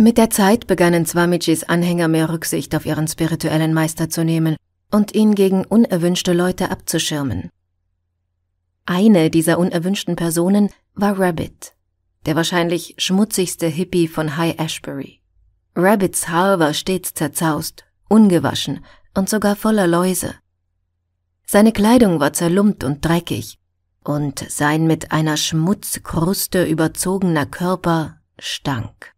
Mit der Zeit begannen Swamijis Anhänger mehr Rücksicht auf ihren spirituellen Meister zu nehmen und ihn gegen unerwünschte Leute abzuschirmen. Eine dieser unerwünschten Personen war Rabbit, der wahrscheinlich schmutzigste Hippie von High Ashbury. Rabbits Haar war stets zerzaust, ungewaschen und sogar voller Läuse. Seine Kleidung war zerlumpt und dreckig, und sein mit einer Schmutzkruste überzogener Körper stank.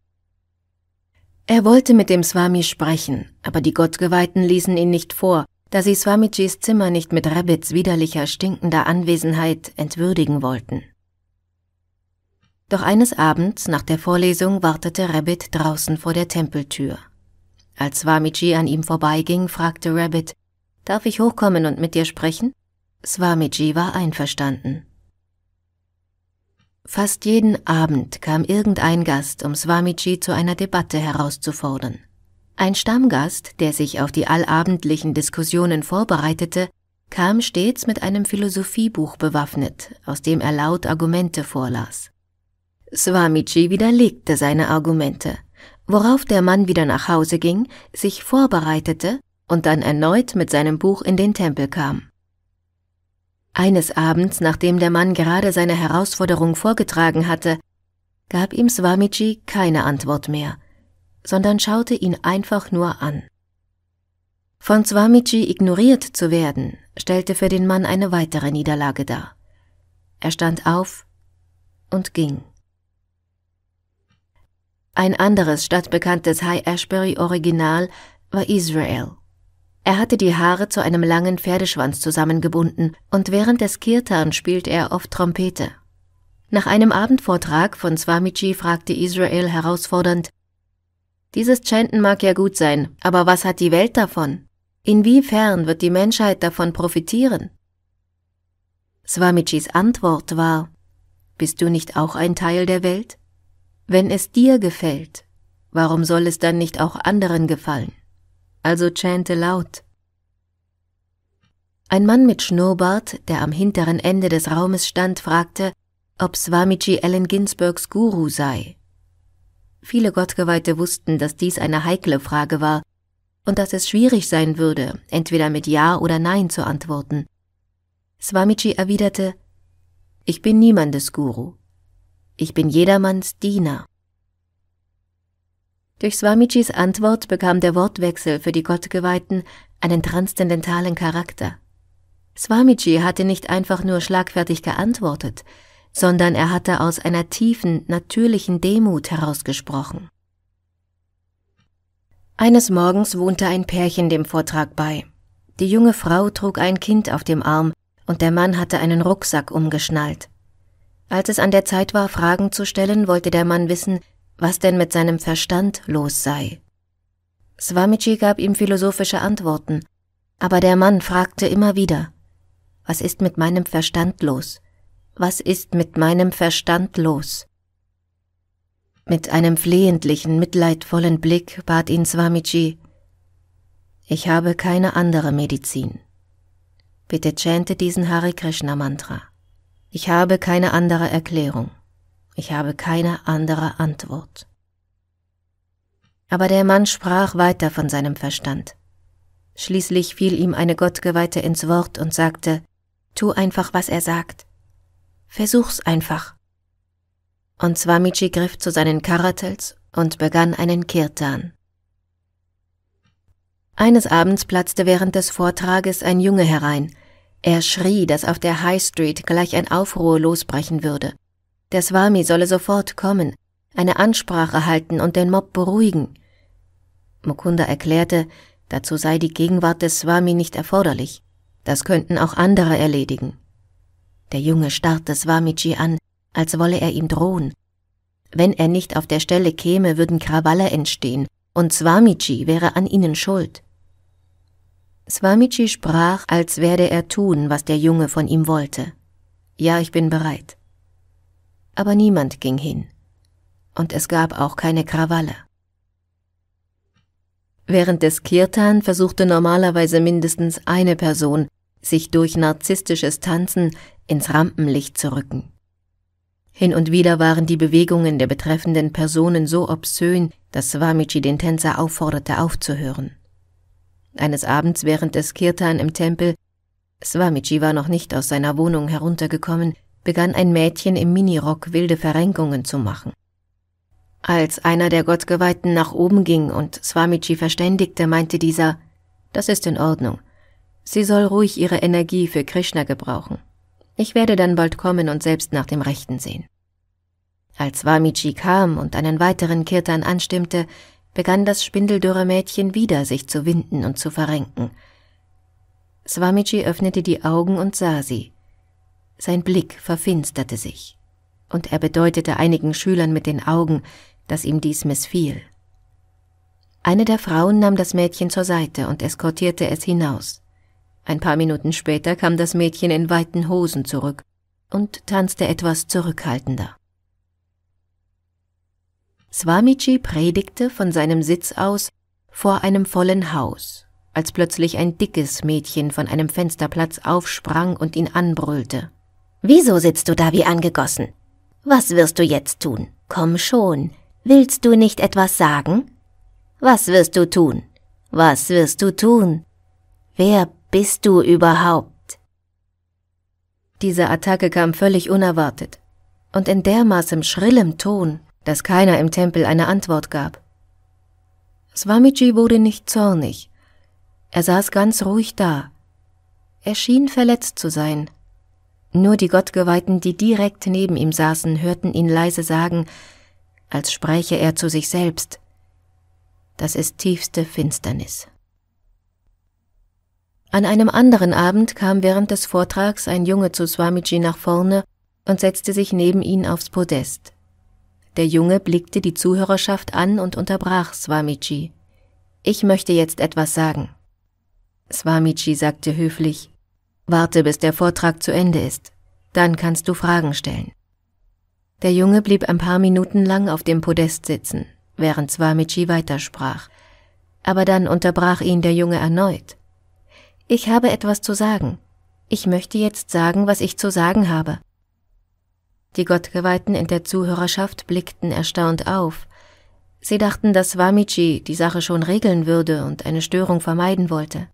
Er wollte mit dem Swami sprechen, aber die Gottgeweihten ließen ihn nicht vor, da sie Swamijis Zimmer nicht mit Rabbits widerlicher, stinkender Anwesenheit entwürdigen wollten. Doch eines Abends nach der Vorlesung wartete Rabbit draußen vor der Tempeltür. Als Swamiji an ihm vorbeiging, fragte Rabbit, Darf ich hochkommen und mit dir sprechen? Swamiji war einverstanden. Fast jeden Abend kam irgendein Gast, um Swamiji zu einer Debatte herauszufordern. Ein Stammgast, der sich auf die allabendlichen Diskussionen vorbereitete, kam stets mit einem Philosophiebuch bewaffnet, aus dem er laut Argumente vorlas. Swamiji widerlegte seine Argumente, worauf der Mann wieder nach Hause ging, sich vorbereitete und dann erneut mit seinem Buch in den Tempel kam. Eines Abends, nachdem der Mann gerade seine Herausforderung vorgetragen hatte, gab ihm Swamiji keine Antwort mehr, sondern schaute ihn einfach nur an. Von Swamiji ignoriert zu werden, stellte für den Mann eine weitere Niederlage dar. Er stand auf und ging. Ein anderes stadtbekanntes High Ashbury Original war Israel. Er hatte die Haare zu einem langen Pferdeschwanz zusammengebunden und während des Kirtan spielt er oft Trompete. Nach einem Abendvortrag von Swamiji fragte Israel herausfordernd, dieses Chanten mag ja gut sein, aber was hat die Welt davon? Inwiefern wird die Menschheit davon profitieren? Swamijis Antwort war, bist du nicht auch ein Teil der Welt? Wenn es dir gefällt, warum soll es dann nicht auch anderen gefallen? Also chante laut, ein Mann mit Schnurrbart, der am hinteren Ende des Raumes stand, fragte, ob Swamiji Allen Ginsbergs Guru sei. Viele Gottgeweihte wussten, dass dies eine heikle Frage war und dass es schwierig sein würde, entweder mit Ja oder Nein zu antworten. Swamiji erwiderte, ich bin niemandes Guru. Ich bin jedermanns Diener. Durch Swamijis Antwort bekam der Wortwechsel für die Gottgeweihten einen transzendentalen Charakter. Swamiji hatte nicht einfach nur schlagfertig geantwortet, sondern er hatte aus einer tiefen, natürlichen Demut herausgesprochen. Eines Morgens wohnte ein Pärchen dem Vortrag bei. Die junge Frau trug ein Kind auf dem Arm und der Mann hatte einen Rucksack umgeschnallt. Als es an der Zeit war, Fragen zu stellen, wollte der Mann wissen, was denn mit seinem Verstand los sei. Swamiji gab ihm philosophische Antworten, aber der Mann fragte immer wieder, was ist mit meinem Verstand los? Was ist mit meinem Verstand los? Mit einem flehentlichen, mitleidvollen Blick bat ihn Swamiji, ich habe keine andere Medizin. Bitte chante diesen Hare Krishna Mantra. Ich habe keine andere Erklärung. Ich habe keine andere Antwort. Aber der Mann sprach weiter von seinem Verstand. Schließlich fiel ihm eine Gottgeweihte ins Wort und sagte, Tu einfach, was er sagt. Versuch's einfach. Und Swamiji griff zu seinen Karatels und begann einen Kirtan. Eines Abends platzte während des Vortrages ein Junge herein. Er schrie, dass auf der High Street gleich ein Aufruhr losbrechen würde. Der Swami solle sofort kommen, eine Ansprache halten und den Mob beruhigen. Mukunda erklärte, dazu sei die Gegenwart des Swami nicht erforderlich. Das könnten auch andere erledigen. Der Junge starrte Swamiji an, als wolle er ihm drohen. Wenn er nicht auf der Stelle käme, würden Krawalle entstehen, und Swamiji wäre an ihnen schuld. Swamiji sprach, als werde er tun, was der Junge von ihm wollte. Ja, ich bin bereit. Aber niemand ging hin. Und es gab auch keine Krawalle. Während des Kirtan versuchte normalerweise mindestens eine Person, sich durch narzisstisches Tanzen ins Rampenlicht zu rücken. Hin und wieder waren die Bewegungen der betreffenden Personen so obszön, dass Swamici den Tänzer aufforderte, aufzuhören. Eines Abends während des Kirtan im Tempel, Swamiji war noch nicht aus seiner Wohnung heruntergekommen, begann ein Mädchen im Minirock wilde Verrenkungen zu machen. Als einer der Gottgeweihten nach oben ging und Swamiji verständigte, meinte dieser, das ist in Ordnung, Sie soll ruhig ihre Energie für Krishna gebrauchen. Ich werde dann bald kommen und selbst nach dem Rechten sehen. Als Wamiji kam und einen weiteren Kirtan anstimmte, begann das spindeldürre Mädchen wieder sich zu winden und zu verrenken. Swamiji öffnete die Augen und sah sie. Sein Blick verfinsterte sich, und er bedeutete einigen Schülern mit den Augen, dass ihm dies missfiel. Eine der Frauen nahm das Mädchen zur Seite und eskortierte es hinaus. Ein paar Minuten später kam das Mädchen in weiten Hosen zurück und tanzte etwas zurückhaltender. Swamiji predigte von seinem Sitz aus vor einem vollen Haus, als plötzlich ein dickes Mädchen von einem Fensterplatz aufsprang und ihn anbrüllte. Wieso sitzt du da wie angegossen? Was wirst du jetzt tun? Komm schon. Willst du nicht etwas sagen? Was wirst du tun? Was wirst du tun? Wer bist du überhaupt? Diese Attacke kam völlig unerwartet und in dermaßen schrillem Ton, dass keiner im Tempel eine Antwort gab. Swamiji wurde nicht zornig. Er saß ganz ruhig da. Er schien verletzt zu sein. Nur die Gottgeweihten, die direkt neben ihm saßen, hörten ihn leise sagen, als spräche er zu sich selbst. Das ist tiefste Finsternis. An einem anderen Abend kam während des Vortrags ein Junge zu Swamiji nach vorne und setzte sich neben ihn aufs Podest. Der Junge blickte die Zuhörerschaft an und unterbrach Swamiji. Ich möchte jetzt etwas sagen. Swamiji sagte höflich, Warte, bis der Vortrag zu Ende ist. Dann kannst du Fragen stellen. Der Junge blieb ein paar Minuten lang auf dem Podest sitzen, während Swamiji weitersprach. Aber dann unterbrach ihn der Junge erneut. Ich habe etwas zu sagen. Ich möchte jetzt sagen, was ich zu sagen habe. Die Gottgeweihten in der Zuhörerschaft blickten erstaunt auf. Sie dachten, dass Wamichi die Sache schon regeln würde und eine Störung vermeiden wollte.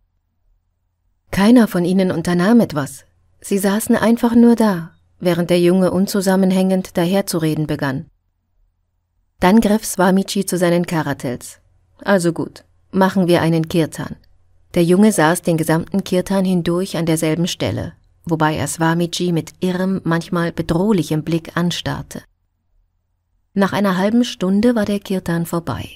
Keiner von ihnen unternahm etwas. Sie saßen einfach nur da, während der Junge unzusammenhängend daherzureden begann. Dann griff Swamichi zu seinen Karatels. Also gut, machen wir einen Kirtan. Der Junge saß den gesamten Kirtan hindurch an derselben Stelle, wobei er Swamiji mit irrem, manchmal bedrohlichem Blick anstarrte. Nach einer halben Stunde war der Kirtan vorbei.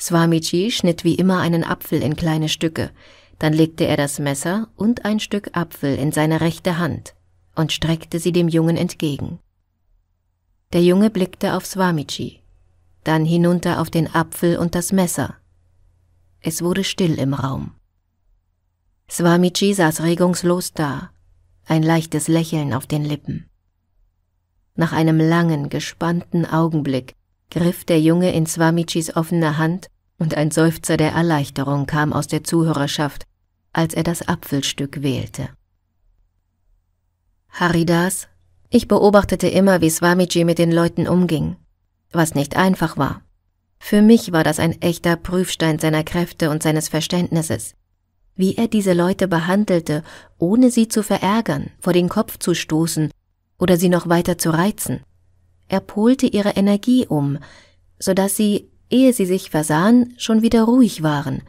Swamiji schnitt wie immer einen Apfel in kleine Stücke, dann legte er das Messer und ein Stück Apfel in seine rechte Hand und streckte sie dem Jungen entgegen. Der Junge blickte auf Swamiji, dann hinunter auf den Apfel und das Messer. Es wurde still im Raum. Swamiji saß regungslos da, ein leichtes Lächeln auf den Lippen. Nach einem langen, gespannten Augenblick griff der Junge in Swamichis offene Hand und ein Seufzer der Erleichterung kam aus der Zuhörerschaft, als er das Apfelstück wählte. Haridas, ich beobachtete immer, wie Swamiji mit den Leuten umging, was nicht einfach war. Für mich war das ein echter Prüfstein seiner Kräfte und seines Verständnisses wie er diese Leute behandelte, ohne sie zu verärgern, vor den Kopf zu stoßen oder sie noch weiter zu reizen. Er polte ihre Energie um, so dass sie, ehe sie sich versahen, schon wieder ruhig waren,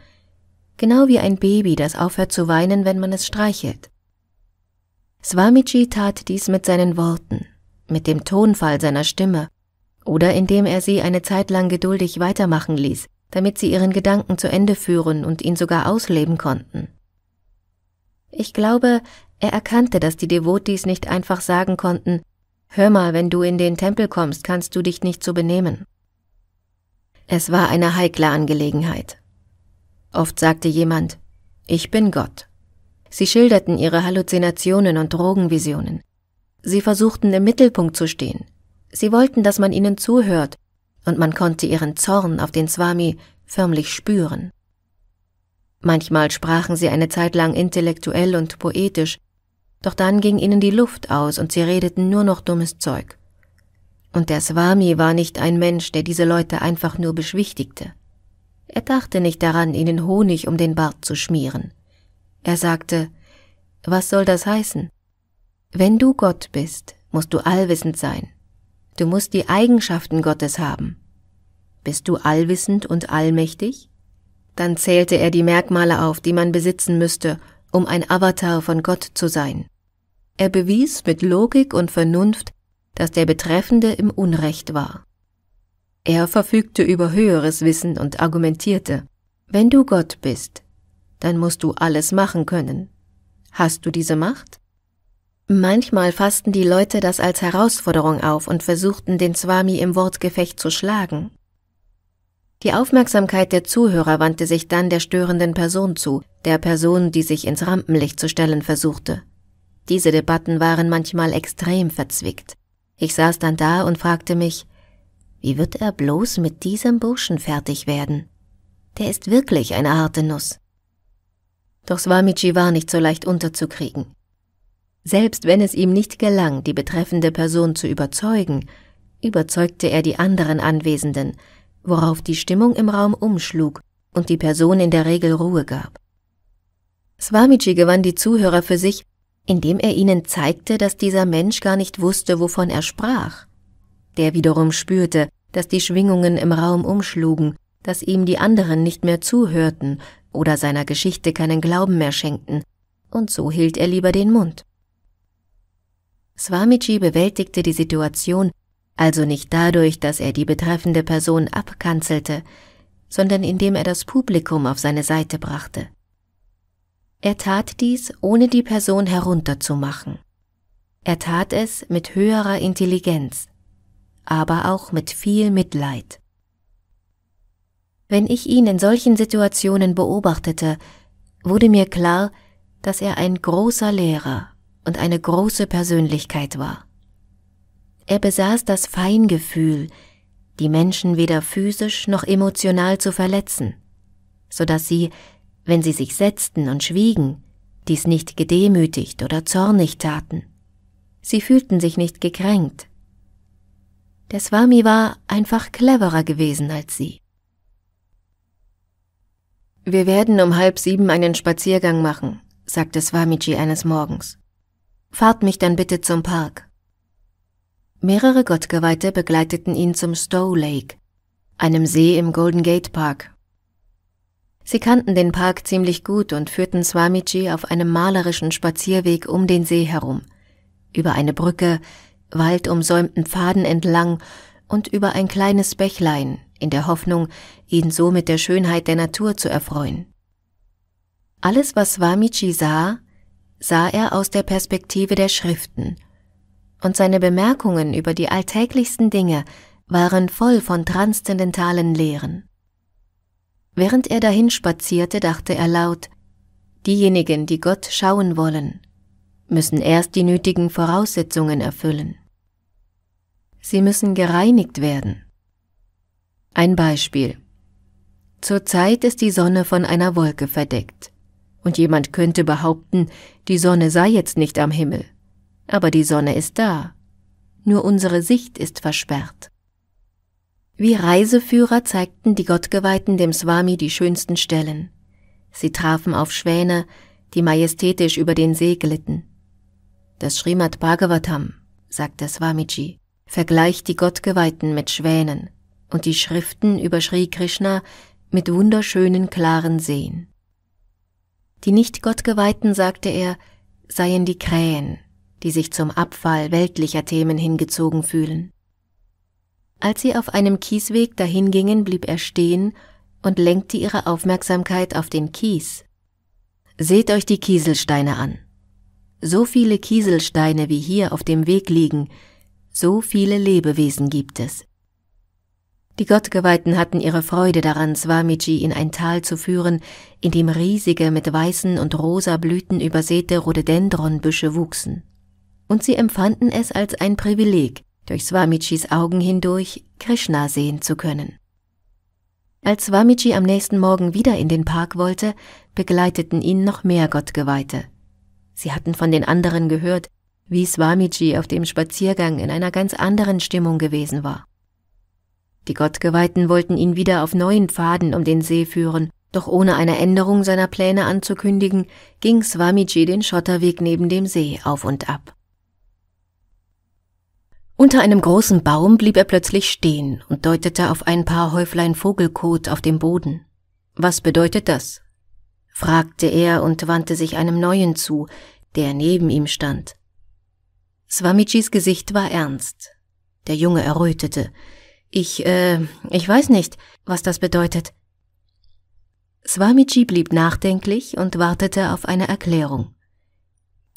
genau wie ein Baby, das aufhört zu weinen, wenn man es streichelt. Swamiji tat dies mit seinen Worten, mit dem Tonfall seiner Stimme oder indem er sie eine Zeit lang geduldig weitermachen ließ, damit sie ihren Gedanken zu Ende führen und ihn sogar ausleben konnten. Ich glaube, er erkannte, dass die Devotis nicht einfach sagen konnten, Hör mal, wenn du in den Tempel kommst, kannst du dich nicht so benehmen. Es war eine heikle Angelegenheit. Oft sagte jemand, ich bin Gott. Sie schilderten ihre Halluzinationen und Drogenvisionen. Sie versuchten im Mittelpunkt zu stehen. Sie wollten, dass man ihnen zuhört und man konnte ihren Zorn auf den Swami förmlich spüren. Manchmal sprachen sie eine Zeit lang intellektuell und poetisch, doch dann ging ihnen die Luft aus und sie redeten nur noch dummes Zeug. Und der Swami war nicht ein Mensch, der diese Leute einfach nur beschwichtigte. Er dachte nicht daran, ihnen Honig um den Bart zu schmieren. Er sagte, was soll das heißen? Wenn du Gott bist, musst du allwissend sein, Du musst die Eigenschaften Gottes haben. Bist du allwissend und allmächtig? Dann zählte er die Merkmale auf, die man besitzen müsste, um ein Avatar von Gott zu sein. Er bewies mit Logik und Vernunft, dass der Betreffende im Unrecht war. Er verfügte über höheres Wissen und argumentierte, wenn du Gott bist, dann musst du alles machen können. Hast du diese Macht? Manchmal fassten die Leute das als Herausforderung auf und versuchten, den Swami im Wortgefecht zu schlagen. Die Aufmerksamkeit der Zuhörer wandte sich dann der störenden Person zu, der Person, die sich ins Rampenlicht zu stellen versuchte. Diese Debatten waren manchmal extrem verzwickt. Ich saß dann da und fragte mich, wie wird er bloß mit diesem Burschen fertig werden? Der ist wirklich eine harte Nuss. Doch Swamiji war nicht so leicht unterzukriegen. Selbst wenn es ihm nicht gelang, die betreffende Person zu überzeugen, überzeugte er die anderen Anwesenden, worauf die Stimmung im Raum umschlug und die Person in der Regel Ruhe gab. Swamiji gewann die Zuhörer für sich, indem er ihnen zeigte, dass dieser Mensch gar nicht wusste, wovon er sprach. Der wiederum spürte, dass die Schwingungen im Raum umschlugen, dass ihm die anderen nicht mehr zuhörten oder seiner Geschichte keinen Glauben mehr schenkten, und so hielt er lieber den Mund. Swamiji bewältigte die Situation also nicht dadurch, dass er die betreffende Person abkanzelte, sondern indem er das Publikum auf seine Seite brachte. Er tat dies, ohne die Person herunterzumachen. Er tat es mit höherer Intelligenz, aber auch mit viel Mitleid. Wenn ich ihn in solchen Situationen beobachtete, wurde mir klar, dass er ein großer Lehrer und eine große Persönlichkeit war. Er besaß das Feingefühl, die Menschen weder physisch noch emotional zu verletzen, so dass sie, wenn sie sich setzten und schwiegen, dies nicht gedemütigt oder zornig taten. Sie fühlten sich nicht gekränkt. Der Swami war einfach cleverer gewesen als sie. Wir werden um halb sieben einen Spaziergang machen, sagte Swamiji eines Morgens. Fahrt mich dann bitte zum Park. Mehrere Gottgeweihte begleiteten ihn zum Stowe Lake, einem See im Golden Gate Park. Sie kannten den Park ziemlich gut und führten Swamiji auf einem malerischen Spazierweg um den See herum, über eine Brücke, waldumsäumten Pfaden entlang und über ein kleines Bächlein, in der Hoffnung, ihn so mit der Schönheit der Natur zu erfreuen. Alles, was Swamiji sah, sah er aus der Perspektive der Schriften, und seine Bemerkungen über die alltäglichsten Dinge waren voll von transzendentalen Lehren. Während er dahin spazierte, dachte er laut, diejenigen, die Gott schauen wollen, müssen erst die nötigen Voraussetzungen erfüllen. Sie müssen gereinigt werden. Ein Beispiel. Zurzeit ist die Sonne von einer Wolke verdeckt, und jemand könnte behaupten, die Sonne sei jetzt nicht am Himmel, aber die Sonne ist da, nur unsere Sicht ist versperrt. Wie Reiseführer zeigten die Gottgeweihten dem Swami die schönsten Stellen. Sie trafen auf Schwäne, die majestätisch über den See glitten. Das Srimad Bhagavatam, sagt der Swamiji, vergleicht die Gottgeweihten mit Schwänen und die Schriften über Sri Krishna mit wunderschönen klaren Seen. Die nicht Gottgeweihten, sagte er, seien die Krähen, die sich zum Abfall weltlicher Themen hingezogen fühlen. Als sie auf einem Kiesweg dahingingen, blieb er stehen und lenkte ihre Aufmerksamkeit auf den Kies. Seht euch die Kieselsteine an. So viele Kieselsteine wie hier auf dem Weg liegen, so viele Lebewesen gibt es. Die Gottgeweihten hatten ihre Freude daran, Swamiji in ein Tal zu führen, in dem riesige, mit weißen und rosa Blüten übersäte Rhododendronbüsche wuchsen. Und sie empfanden es als ein Privileg, durch Swamijis Augen hindurch Krishna sehen zu können. Als Swamiji am nächsten Morgen wieder in den Park wollte, begleiteten ihn noch mehr Gottgeweihte. Sie hatten von den anderen gehört, wie Swamiji auf dem Spaziergang in einer ganz anderen Stimmung gewesen war. Die Gottgeweihten wollten ihn wieder auf neuen Pfaden um den See führen, doch ohne eine Änderung seiner Pläne anzukündigen, ging Swamiji den Schotterweg neben dem See auf und ab. Unter einem großen Baum blieb er plötzlich stehen und deutete auf ein paar Häuflein Vogelkot auf dem Boden. Was bedeutet das? fragte er und wandte sich einem neuen zu, der neben ihm stand. Swamijis Gesicht war ernst. Der Junge errötete. Ich, äh, ich weiß nicht, was das bedeutet. Swamiji blieb nachdenklich und wartete auf eine Erklärung.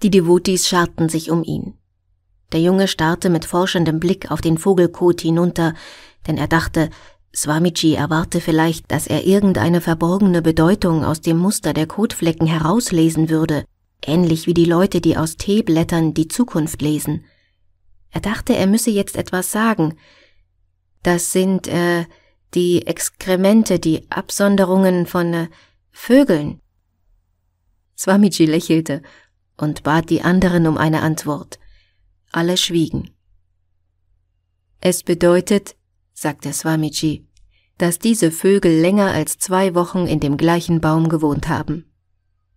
Die Devotis scharten sich um ihn. Der Junge starrte mit forschendem Blick auf den Vogelkot hinunter, denn er dachte, Swamiji erwarte vielleicht, dass er irgendeine verborgene Bedeutung aus dem Muster der Kotflecken herauslesen würde, ähnlich wie die Leute, die aus Teeblättern die Zukunft lesen. Er dachte, er müsse jetzt etwas sagen, das sind äh, die Exkremente, die Absonderungen von äh, Vögeln. Swamiji lächelte und bat die anderen um eine Antwort. Alle schwiegen. Es bedeutet, sagte Swamiji, dass diese Vögel länger als zwei Wochen in dem gleichen Baum gewohnt haben.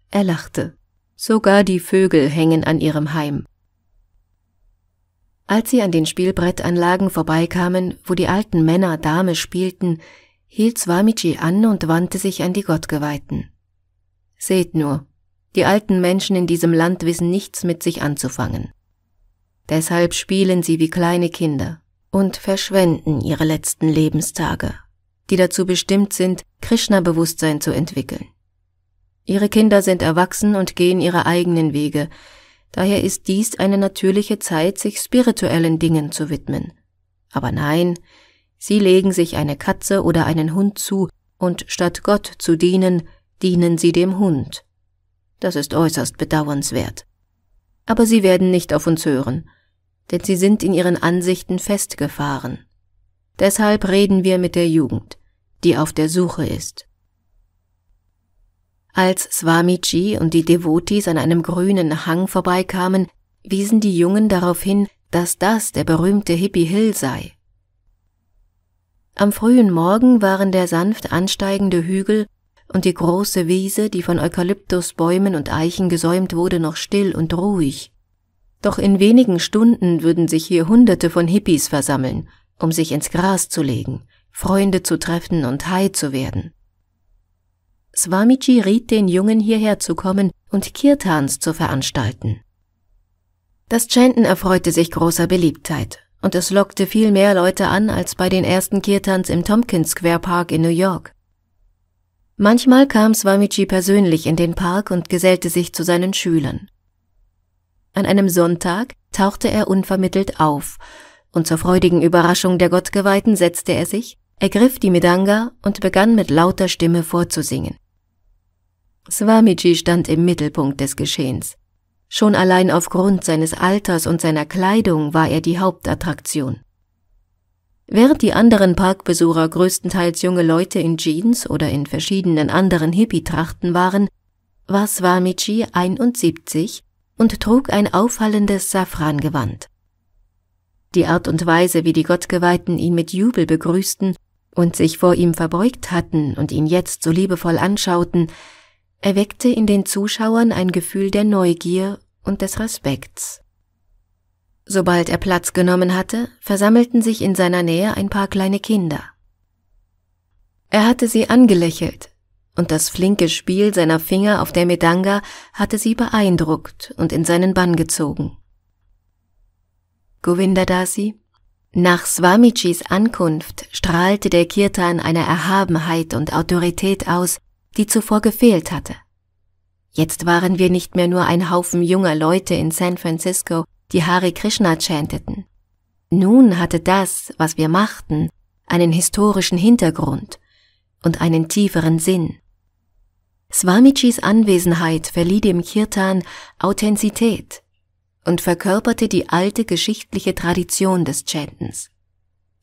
Er lachte. Sogar die Vögel hängen an ihrem Heim. Als sie an den Spielbrettanlagen vorbeikamen, wo die alten Männer Dame spielten, hielt Swamiji an und wandte sich an die Gottgeweihten. Seht nur, die alten Menschen in diesem Land wissen nichts mit sich anzufangen. Deshalb spielen sie wie kleine Kinder und verschwenden ihre letzten Lebenstage, die dazu bestimmt sind, Krishna-Bewusstsein zu entwickeln. Ihre Kinder sind erwachsen und gehen ihre eigenen Wege, Daher ist dies eine natürliche Zeit, sich spirituellen Dingen zu widmen. Aber nein, sie legen sich eine Katze oder einen Hund zu, und statt Gott zu dienen, dienen sie dem Hund. Das ist äußerst bedauernswert. Aber sie werden nicht auf uns hören, denn sie sind in ihren Ansichten festgefahren. Deshalb reden wir mit der Jugend, die auf der Suche ist. Als Swamiji und die Devotis an einem grünen Hang vorbeikamen, wiesen die Jungen darauf hin, dass das der berühmte Hippie Hill sei. Am frühen Morgen waren der sanft ansteigende Hügel und die große Wiese, die von Eukalyptusbäumen und Eichen gesäumt wurde, noch still und ruhig. Doch in wenigen Stunden würden sich hier Hunderte von Hippies versammeln, um sich ins Gras zu legen, Freunde zu treffen und high zu werden. Swamiji riet den Jungen hierher zu kommen und Kirtans zu veranstalten. Das Chanten erfreute sich großer Beliebtheit und es lockte viel mehr Leute an als bei den ersten Kirtans im Tompkins Square Park in New York. Manchmal kam Swamiji persönlich in den Park und gesellte sich zu seinen Schülern. An einem Sonntag tauchte er unvermittelt auf, und zur freudigen Überraschung der Gottgeweihten setzte er sich, ergriff die Medanga und begann mit lauter Stimme vorzusingen. Swamiji stand im Mittelpunkt des Geschehens. Schon allein aufgrund seines Alters und seiner Kleidung war er die Hauptattraktion. Während die anderen Parkbesucher größtenteils junge Leute in Jeans oder in verschiedenen anderen Hippie-Trachten waren, war Swamiji 71 und trug ein auffallendes Safrangewand. Die Art und Weise, wie die Gottgeweihten ihn mit Jubel begrüßten und sich vor ihm verbeugt hatten und ihn jetzt so liebevoll anschauten, erweckte in den Zuschauern ein Gefühl der Neugier und des Respekts. Sobald er Platz genommen hatte, versammelten sich in seiner Nähe ein paar kleine Kinder. Er hatte sie angelächelt, und das flinke Spiel seiner Finger auf der Medanga hatte sie beeindruckt und in seinen Bann gezogen. Govindadasi, nach Swamijis Ankunft strahlte der Kirtan eine Erhabenheit und Autorität aus, die zuvor gefehlt hatte. Jetzt waren wir nicht mehr nur ein Haufen junger Leute in San Francisco, die Hare Krishna chanteten. Nun hatte das, was wir machten, einen historischen Hintergrund und einen tieferen Sinn. Swamijis Anwesenheit verlieh dem Kirtan Authentizität und verkörperte die alte geschichtliche Tradition des Chantens.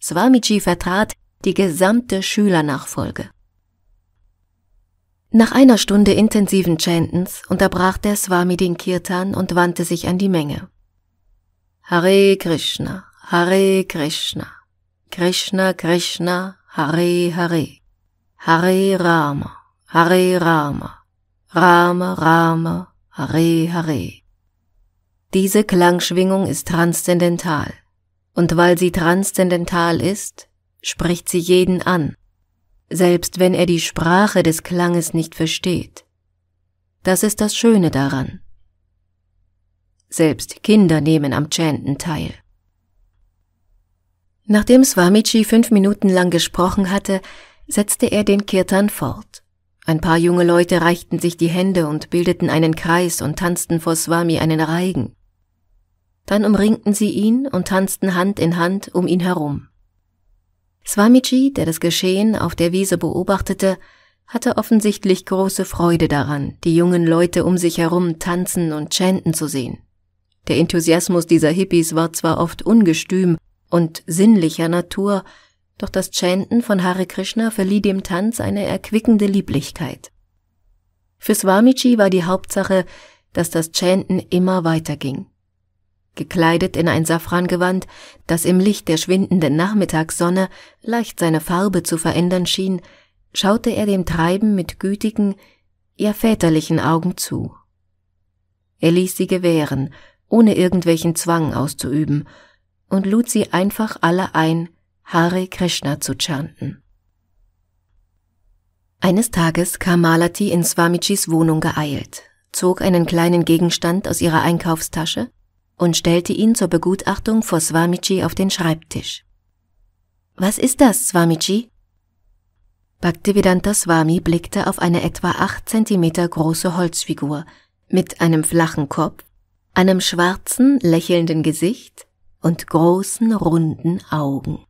Swamiji vertrat die gesamte Schülernachfolge. Nach einer Stunde intensiven Chantens unterbrach der Swami den Kirtan und wandte sich an die Menge. Hare Krishna, Hare Krishna, Krishna Krishna, Hare Hare, Hare Rama, Hare Rama, Rama Rama, Hare Hare. Diese Klangschwingung ist transzendental, und weil sie transzendental ist, spricht sie jeden an, selbst wenn er die Sprache des Klanges nicht versteht. Das ist das Schöne daran. Selbst Kinder nehmen am Chanten teil. Nachdem Swamiji fünf Minuten lang gesprochen hatte, setzte er den Kirtan fort. Ein paar junge Leute reichten sich die Hände und bildeten einen Kreis und tanzten vor Swami einen Reigen. Dann umringten sie ihn und tanzten Hand in Hand um ihn herum. Swamiji, der das Geschehen auf der Wiese beobachtete, hatte offensichtlich große Freude daran, die jungen Leute um sich herum tanzen und chanten zu sehen. Der Enthusiasmus dieser Hippies war zwar oft ungestüm und sinnlicher Natur, doch das Chanten von Hare Krishna verlieh dem Tanz eine erquickende Lieblichkeit. Für Swamiji war die Hauptsache, dass das Chanten immer weiterging gekleidet in ein Safrangewand, das im Licht der schwindenden Nachmittagssonne leicht seine Farbe zu verändern schien, schaute er dem Treiben mit gütigen, ja väterlichen Augen zu. Er ließ sie gewähren, ohne irgendwelchen Zwang auszuüben, und lud sie einfach alle ein, Hare Krishna zu chanten. Eines Tages kam Malati in Swamichis Wohnung geeilt, zog einen kleinen Gegenstand aus ihrer Einkaufstasche und stellte ihn zur Begutachtung vor Swamiji auf den Schreibtisch. Was ist das, Swamiji? Bhaktivedanta Swami blickte auf eine etwa acht Zentimeter große Holzfigur mit einem flachen Kopf, einem schwarzen, lächelnden Gesicht und großen, runden Augen.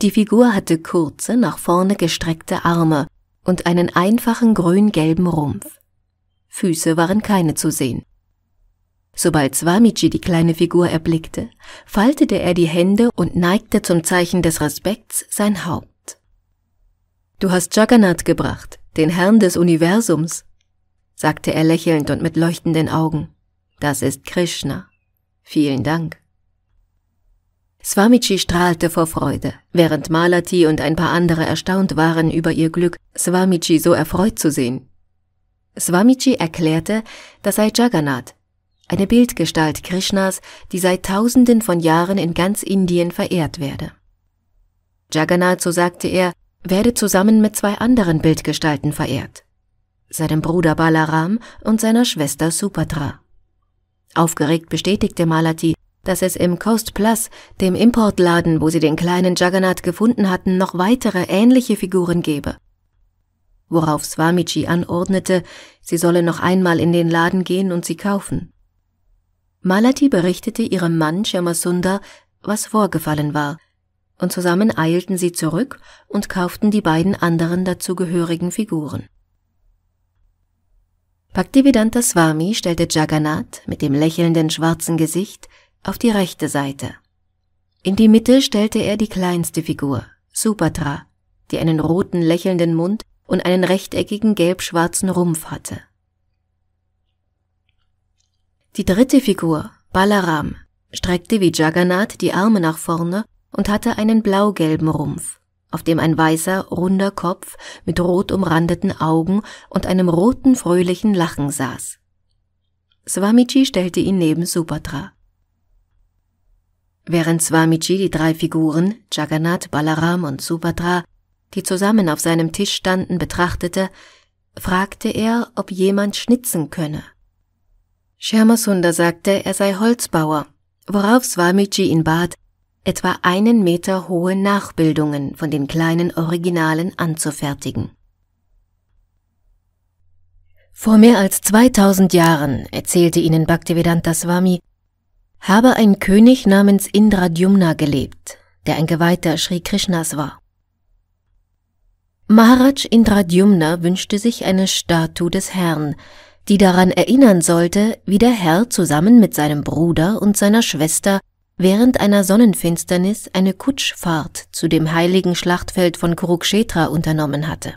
Die Figur hatte kurze, nach vorne gestreckte Arme und einen einfachen grün-gelben Rumpf. Füße waren keine zu sehen. Sobald Swamiji die kleine Figur erblickte, faltete er die Hände und neigte zum Zeichen des Respekts sein Haupt. Du hast Jagannath gebracht, den Herrn des Universums, sagte er lächelnd und mit leuchtenden Augen. Das ist Krishna. Vielen Dank. Swamiji strahlte vor Freude, während Malati und ein paar andere erstaunt waren über ihr Glück, Swamiji so erfreut zu sehen. Swamiji erklärte, das sei Jagannath, eine Bildgestalt Krishnas, die seit tausenden von Jahren in ganz Indien verehrt werde. Jagannath, so sagte er, werde zusammen mit zwei anderen Bildgestalten verehrt, seinem Bruder Balaram und seiner Schwester Supatra. Aufgeregt bestätigte Malati, dass es im Coast Plus, dem Importladen, wo sie den kleinen Jagannath gefunden hatten, noch weitere ähnliche Figuren gebe. Worauf Swamiji anordnete, sie solle noch einmal in den Laden gehen und sie kaufen. Malati berichtete ihrem Mann Shamasundar, was vorgefallen war, und zusammen eilten sie zurück und kauften die beiden anderen dazugehörigen Figuren. Bhaktivedanta Swami stellte Jagannath mit dem lächelnden schwarzen Gesicht auf die rechte Seite. In die Mitte stellte er die kleinste Figur, Subhadra, die einen roten lächelnden Mund und einen rechteckigen gelb-schwarzen Rumpf hatte. Die dritte Figur, Balaram, streckte wie Jagannath die Arme nach vorne und hatte einen blaugelben Rumpf, auf dem ein weißer, runder Kopf mit rot umrandeten Augen und einem roten, fröhlichen Lachen saß. Swamiji stellte ihn neben Subhadra. Während Swamiji die drei Figuren, Jagannath, Balaram und Subhadra, die zusammen auf seinem Tisch standen, betrachtete, fragte er, ob jemand schnitzen könne – Shamasunder sagte, er sei Holzbauer, worauf Swamiji ihn bat, etwa einen Meter hohe Nachbildungen von den kleinen Originalen anzufertigen. Vor mehr als 2000 Jahren, erzählte ihnen Bhaktivedanta Swami, habe ein König namens Indradyumna gelebt, der ein Geweihter Sri Krishnas war. Maharaj Indradyumna wünschte sich eine Statue des Herrn, die daran erinnern sollte, wie der Herr zusammen mit seinem Bruder und seiner Schwester während einer Sonnenfinsternis eine Kutschfahrt zu dem heiligen Schlachtfeld von Kurukshetra unternommen hatte.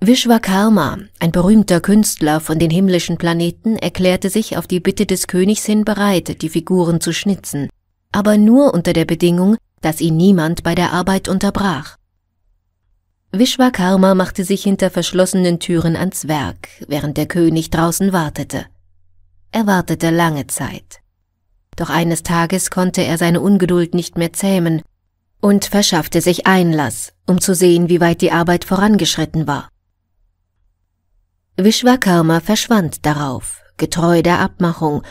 Vishwakarma, ein berühmter Künstler von den himmlischen Planeten, erklärte sich auf die Bitte des Königs hin bereit, die Figuren zu schnitzen, aber nur unter der Bedingung, dass ihn niemand bei der Arbeit unterbrach. Vishwakarma machte sich hinter verschlossenen Türen ans Werk, während der König draußen wartete. Er wartete lange Zeit. Doch eines Tages konnte er seine Ungeduld nicht mehr zähmen und verschaffte sich Einlass, um zu sehen, wie weit die Arbeit vorangeschritten war. Vishwakarma verschwand darauf, getreu der Abmachung,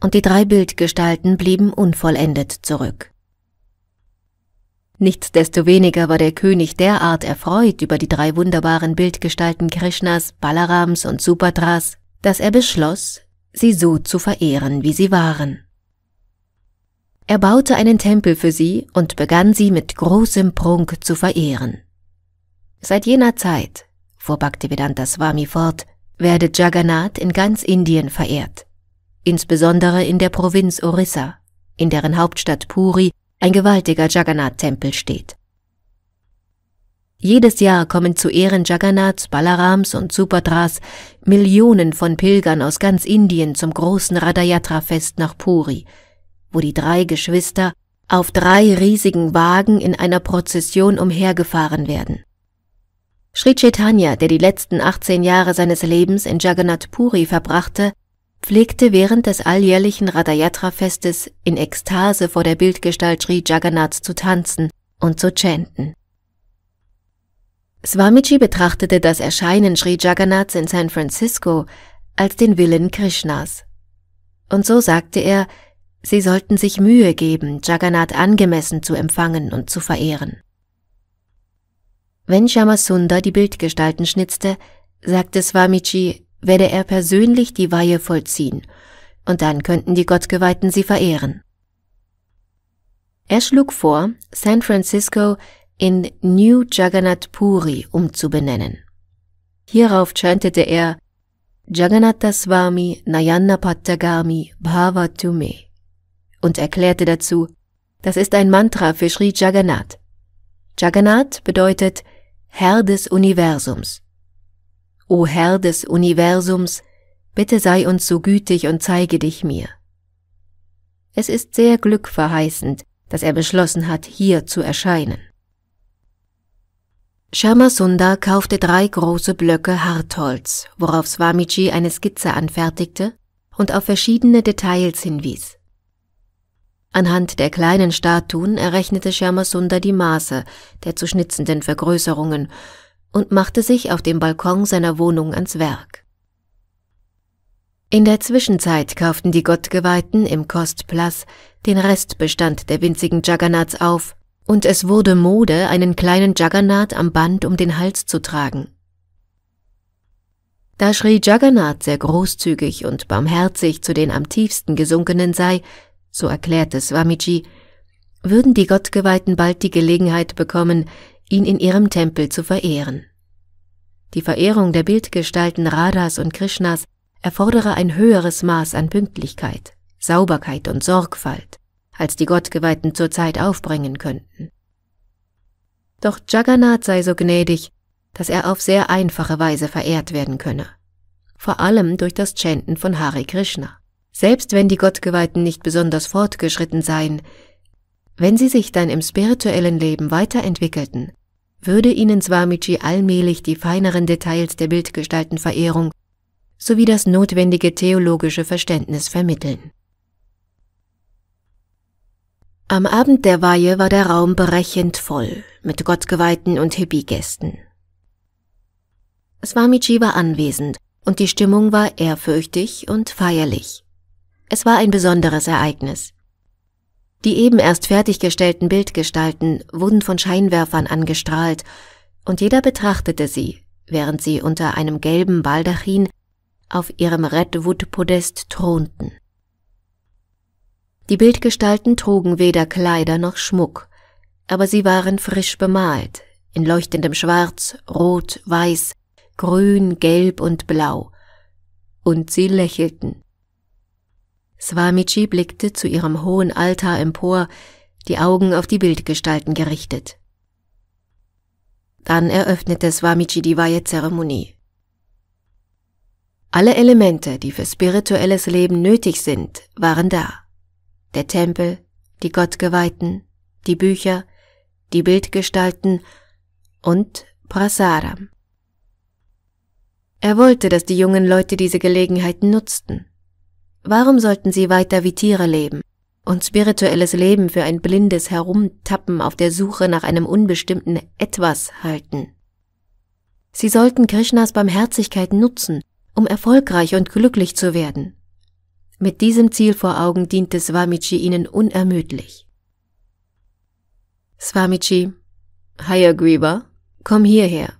und die drei Bildgestalten blieben unvollendet zurück. Nichtsdestoweniger war der König derart erfreut über die drei wunderbaren Bildgestalten Krishnas, Balarams und Supatras, dass er beschloss, sie so zu verehren, wie sie waren. Er baute einen Tempel für sie und begann sie mit großem Prunk zu verehren. Seit jener Zeit, fuhr Bhaktivedanta Swami fort, werde Jagannath in ganz Indien verehrt, insbesondere in der Provinz Orissa, in deren Hauptstadt Puri ein gewaltiger Jagannath-Tempel steht. Jedes Jahr kommen zu Ehren Jagannaths, Balarams und Supatras Millionen von Pilgern aus ganz Indien zum großen Radayatra-Fest nach Puri, wo die drei Geschwister auf drei riesigen Wagen in einer Prozession umhergefahren werden. Sri Chaitanya, der die letzten 18 Jahre seines Lebens in Jagannath Puri verbrachte, pflegte während des alljährlichen Radayatra-Festes in Ekstase vor der Bildgestalt Sri Jagannath zu tanzen und zu chanten. Swamiji betrachtete das Erscheinen Sri Jagannaths in San Francisco als den Willen Krishnas. Und so sagte er, sie sollten sich Mühe geben, Jagannath angemessen zu empfangen und zu verehren. Wenn Shamasunda die Bildgestalten schnitzte, sagte Swamiji, werde er persönlich die Weihe vollziehen, und dann könnten die Gottgeweihten sie verehren. Er schlug vor, San Francisco in New Jagannath Puri umzubenennen. Hierauf chantete er Jagannatha Swami Nayanapattagami Bhava Tume und erklärte dazu, das ist ein Mantra für Sri Jagannath. Jagannath bedeutet Herr des Universums. O Herr des Universums, bitte sei uns so gütig und zeige dich mir. Es ist sehr glückverheißend, dass er beschlossen hat, hier zu erscheinen. Sharmasunda kaufte drei große Blöcke Hartholz, worauf Swamiji eine Skizze anfertigte und auf verschiedene Details hinwies. Anhand der kleinen Statuen errechnete Sharmasunda die Maße der zu schnitzenden Vergrößerungen und machte sich auf dem Balkon seiner Wohnung ans Werk. In der Zwischenzeit kauften die Gottgeweihten im Kostplatz den Restbestand der winzigen Juggernauts auf, und es wurde Mode, einen kleinen Juggernaut am Band um den Hals zu tragen. Da schrie Jagannath sehr großzügig und barmherzig zu den am tiefsten gesunkenen sei, so erklärte Swamiji, würden die Gottgeweihten bald die Gelegenheit bekommen, ihn in ihrem Tempel zu verehren. Die Verehrung der Bildgestalten Radhas und Krishnas erfordere ein höheres Maß an Pünktlichkeit, Sauberkeit und Sorgfalt, als die Gottgeweihten zurzeit aufbringen könnten. Doch Jagannath sei so gnädig, dass er auf sehr einfache Weise verehrt werden könne, vor allem durch das Chanten von Hare Krishna. Selbst wenn die Gottgeweihten nicht besonders fortgeschritten seien, wenn sie sich dann im spirituellen Leben weiterentwickelten, würde ihnen Swamiji allmählich die feineren Details der Bildgestaltenverehrung sowie das notwendige theologische Verständnis vermitteln. Am Abend der Weihe war der Raum berechend voll mit Gottgeweihten und Hippie-Gästen. Swamiji war anwesend und die Stimmung war ehrfürchtig und feierlich. Es war ein besonderes Ereignis. Die eben erst fertiggestellten Bildgestalten wurden von Scheinwerfern angestrahlt, und jeder betrachtete sie, während sie unter einem gelben Baldachin auf ihrem Redwood-Podest thronten. Die Bildgestalten trugen weder Kleider noch Schmuck, aber sie waren frisch bemalt, in leuchtendem Schwarz, Rot, Weiß, Grün, Gelb und Blau, und sie lächelten. Swamiji blickte zu ihrem hohen Altar empor, die Augen auf die Bildgestalten gerichtet. Dann eröffnete Swamiji die Weihezeremonie. Alle Elemente, die für spirituelles Leben nötig sind, waren da. Der Tempel, die Gottgeweihten, die Bücher, die Bildgestalten und Prasadam. Er wollte, dass die jungen Leute diese Gelegenheit nutzten. Warum sollten sie weiter wie Tiere leben und spirituelles Leben für ein blindes Herumtappen auf der Suche nach einem unbestimmten Etwas halten? Sie sollten Krishnas Barmherzigkeit nutzen, um erfolgreich und glücklich zu werden. Mit diesem Ziel vor Augen diente Swamiji ihnen unermüdlich. Swamiji, Hayagriva, komm hierher,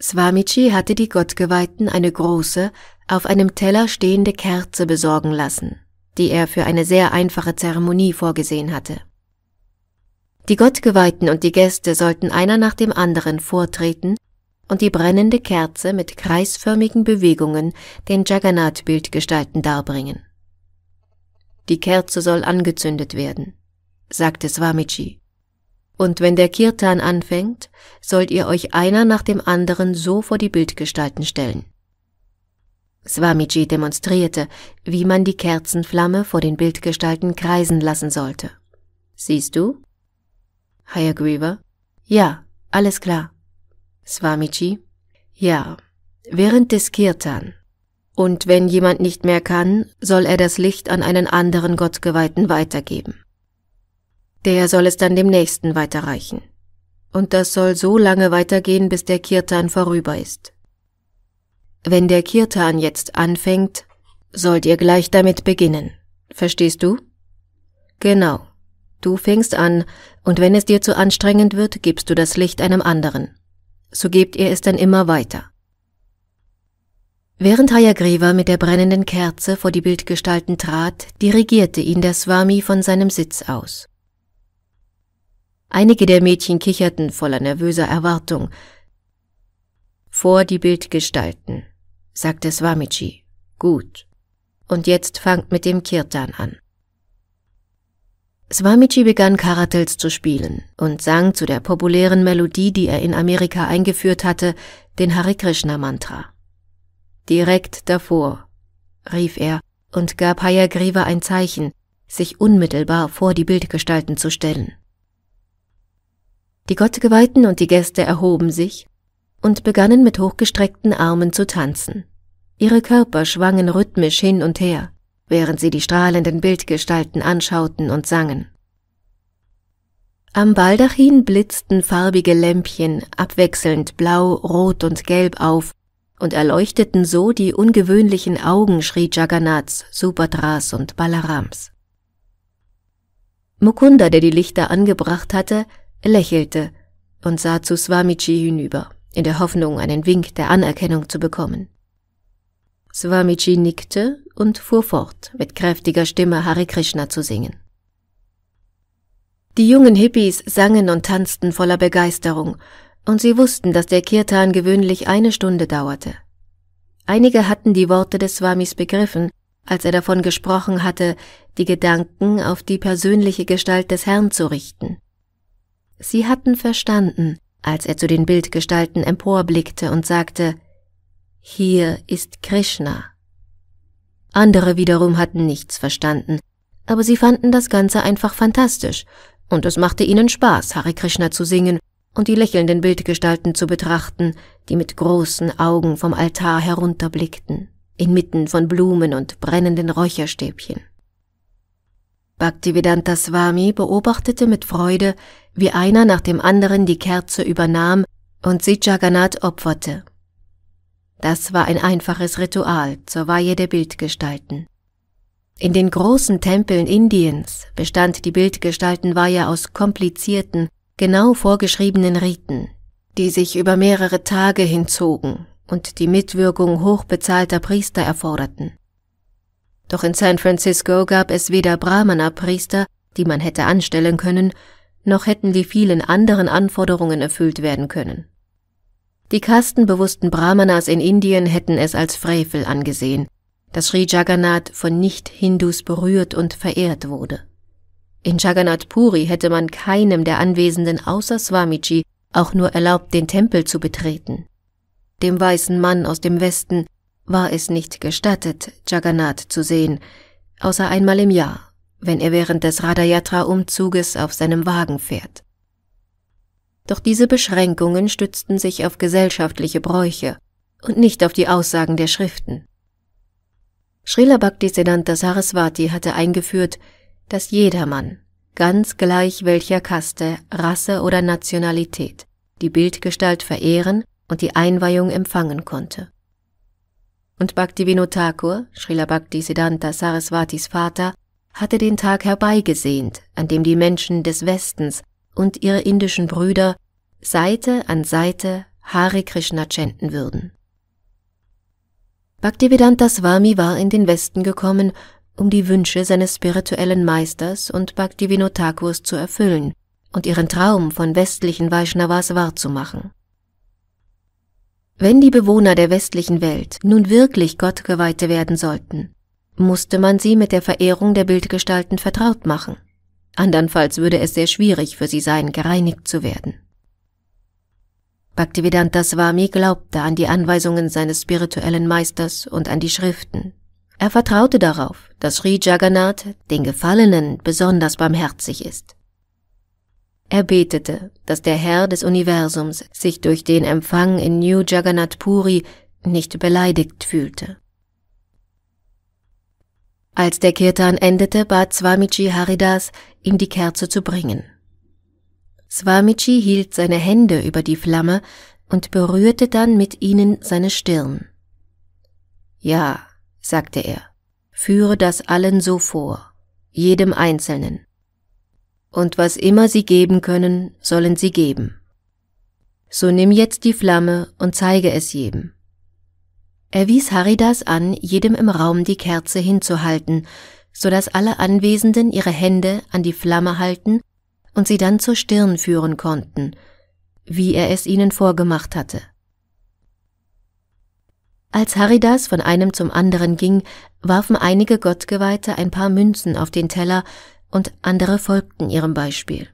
Swamiji hatte die Gottgeweihten eine große, auf einem Teller stehende Kerze besorgen lassen, die er für eine sehr einfache Zeremonie vorgesehen hatte. Die Gottgeweihten und die Gäste sollten einer nach dem anderen vortreten und die brennende Kerze mit kreisförmigen Bewegungen den Jagannath-Bildgestalten darbringen. Die Kerze soll angezündet werden, sagte Swamiji. Und wenn der Kirtan anfängt, sollt ihr euch einer nach dem anderen so vor die Bildgestalten stellen. Swamiji demonstrierte, wie man die Kerzenflamme vor den Bildgestalten kreisen lassen sollte. Siehst du? Hayagriva. Ja, alles klar. Swamiji. Ja, während des Kirtan. Und wenn jemand nicht mehr kann, soll er das Licht an einen anderen Gottgeweihten weitergeben. Der soll es dann dem Nächsten weiterreichen. Und das soll so lange weitergehen, bis der Kirtan vorüber ist. Wenn der Kirtan jetzt anfängt, sollt ihr gleich damit beginnen. Verstehst du? Genau. Du fängst an, und wenn es dir zu anstrengend wird, gibst du das Licht einem anderen. So gebt ihr es dann immer weiter. Während Hayagriva mit der brennenden Kerze vor die Bildgestalten trat, dirigierte ihn der Swami von seinem Sitz aus. Einige der Mädchen kicherten voller nervöser Erwartung. Vor die Bildgestalten, sagte Swamiji. Gut. Und jetzt fangt mit dem Kirtan an. Swamiji begann Karatels zu spielen und sang zu der populären Melodie, die er in Amerika eingeführt hatte, den Hare Krishna Mantra. Direkt davor, rief er und gab Hayagriva ein Zeichen, sich unmittelbar vor die Bildgestalten zu stellen. Die Gottgeweihten und die Gäste erhoben sich und begannen mit hochgestreckten Armen zu tanzen. Ihre Körper schwangen rhythmisch hin und her, während sie die strahlenden Bildgestalten anschauten und sangen. Am Baldachin blitzten farbige Lämpchen abwechselnd blau, rot und gelb auf und erleuchteten so die ungewöhnlichen Augen Sri Jagannaths, Subhadras und Balarams. Mukunda, der die Lichter angebracht hatte, lächelte und sah zu Swamiji hinüber, in der Hoffnung, einen Wink der Anerkennung zu bekommen. Swamiji nickte und fuhr fort, mit kräftiger Stimme Hare Krishna zu singen. Die jungen Hippies sangen und tanzten voller Begeisterung, und sie wussten, dass der Kirtan gewöhnlich eine Stunde dauerte. Einige hatten die Worte des Swamis begriffen, als er davon gesprochen hatte, die Gedanken auf die persönliche Gestalt des Herrn zu richten. Sie hatten verstanden, als er zu den Bildgestalten emporblickte und sagte, hier ist Krishna. Andere wiederum hatten nichts verstanden, aber sie fanden das Ganze einfach fantastisch, und es machte ihnen Spaß, Hare Krishna zu singen und die lächelnden Bildgestalten zu betrachten, die mit großen Augen vom Altar herunterblickten, inmitten von Blumen und brennenden Räucherstäbchen. Bhaktivedanta Swami beobachtete mit Freude, wie einer nach dem anderen die Kerze übernahm und sie Jagannath opferte. Das war ein einfaches Ritual zur Weihe der Bildgestalten. In den großen Tempeln Indiens bestand die Bildgestaltenweihe aus komplizierten, genau vorgeschriebenen Riten, die sich über mehrere Tage hinzogen und die Mitwirkung hochbezahlter Priester erforderten. Doch in San Francisco gab es weder Brahmana-Priester, die man hätte anstellen können, noch hätten die vielen anderen Anforderungen erfüllt werden können. Die kastenbewussten Brahmanas in Indien hätten es als Frevel angesehen, dass Sri Jagannath von Nicht-Hindus berührt und verehrt wurde. In Jagannath Puri hätte man keinem der Anwesenden außer Swamiji auch nur erlaubt, den Tempel zu betreten. Dem weißen Mann aus dem Westen war es nicht gestattet, Jagannath zu sehen, außer einmal im Jahr, wenn er während des Radayatra-Umzuges auf seinem Wagen fährt. Doch diese Beschränkungen stützten sich auf gesellschaftliche Bräuche und nicht auf die Aussagen der Schriften. Srila Bhaktisiddhanta Saraswati hatte eingeführt, dass jedermann, ganz gleich welcher Kaste, Rasse oder Nationalität, die Bildgestalt verehren und die Einweihung empfangen konnte und Bhaktivinodhakur, Srila Bhaktisiddhanta Sarasvatis Vater, hatte den Tag herbeigesehnt, an dem die Menschen des Westens und ihre indischen Brüder Seite an Seite Hare Krishna chanten würden. Bhaktivedanta Swami war in den Westen gekommen, um die Wünsche seines spirituellen Meisters und Bhaktivinoda zu erfüllen und ihren Traum von westlichen Vaishnavas wahrzumachen. Wenn die Bewohner der westlichen Welt nun wirklich Gottgeweihte werden sollten, musste man sie mit der Verehrung der Bildgestalten vertraut machen. Andernfalls würde es sehr schwierig für sie sein, gereinigt zu werden. Bhaktivedanta Swami glaubte an die Anweisungen seines spirituellen Meisters und an die Schriften. Er vertraute darauf, dass Sri Jagannath den Gefallenen besonders barmherzig ist. Er betete, dass der Herr des Universums sich durch den Empfang in New Jagannath Puri nicht beleidigt fühlte. Als der Kirtan endete, bat Swamiji Haridas, ihm die Kerze zu bringen. Swamiji hielt seine Hände über die Flamme und berührte dann mit ihnen seine Stirn. Ja, sagte er, führe das allen so vor, jedem Einzelnen und was immer sie geben können, sollen sie geben. So nimm jetzt die Flamme und zeige es jedem. Er wies Haridas an, jedem im Raum die Kerze hinzuhalten, so dass alle Anwesenden ihre Hände an die Flamme halten und sie dann zur Stirn führen konnten, wie er es ihnen vorgemacht hatte. Als Haridas von einem zum anderen ging, warfen einige Gottgeweihte ein paar Münzen auf den Teller und andere folgten ihrem Beispiel.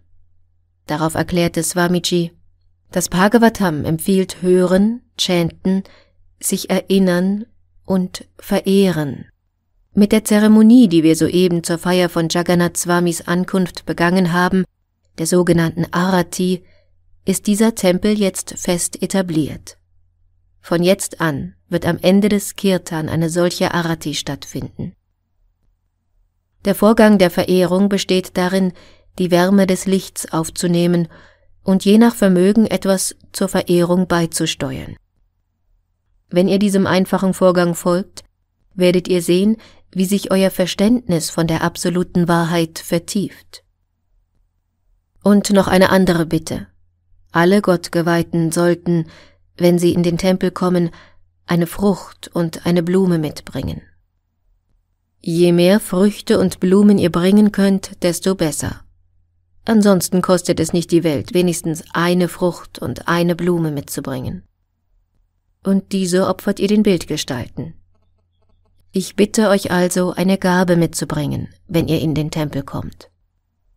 Darauf erklärte Swamiji, das Bhagavatam empfiehlt Hören, Chanten, sich erinnern und verehren. Mit der Zeremonie, die wir soeben zur Feier von Jagannath Swamis Ankunft begangen haben, der sogenannten Arati, ist dieser Tempel jetzt fest etabliert. Von jetzt an wird am Ende des Kirtan eine solche Arati stattfinden. Der Vorgang der Verehrung besteht darin, die Wärme des Lichts aufzunehmen und je nach Vermögen etwas zur Verehrung beizusteuern. Wenn ihr diesem einfachen Vorgang folgt, werdet ihr sehen, wie sich euer Verständnis von der absoluten Wahrheit vertieft. Und noch eine andere Bitte. Alle Gottgeweihten sollten, wenn sie in den Tempel kommen, eine Frucht und eine Blume mitbringen. Je mehr Früchte und Blumen ihr bringen könnt, desto besser. Ansonsten kostet es nicht die Welt, wenigstens eine Frucht und eine Blume mitzubringen. Und diese opfert ihr den Bildgestalten. Ich bitte euch also, eine Gabe mitzubringen, wenn ihr in den Tempel kommt.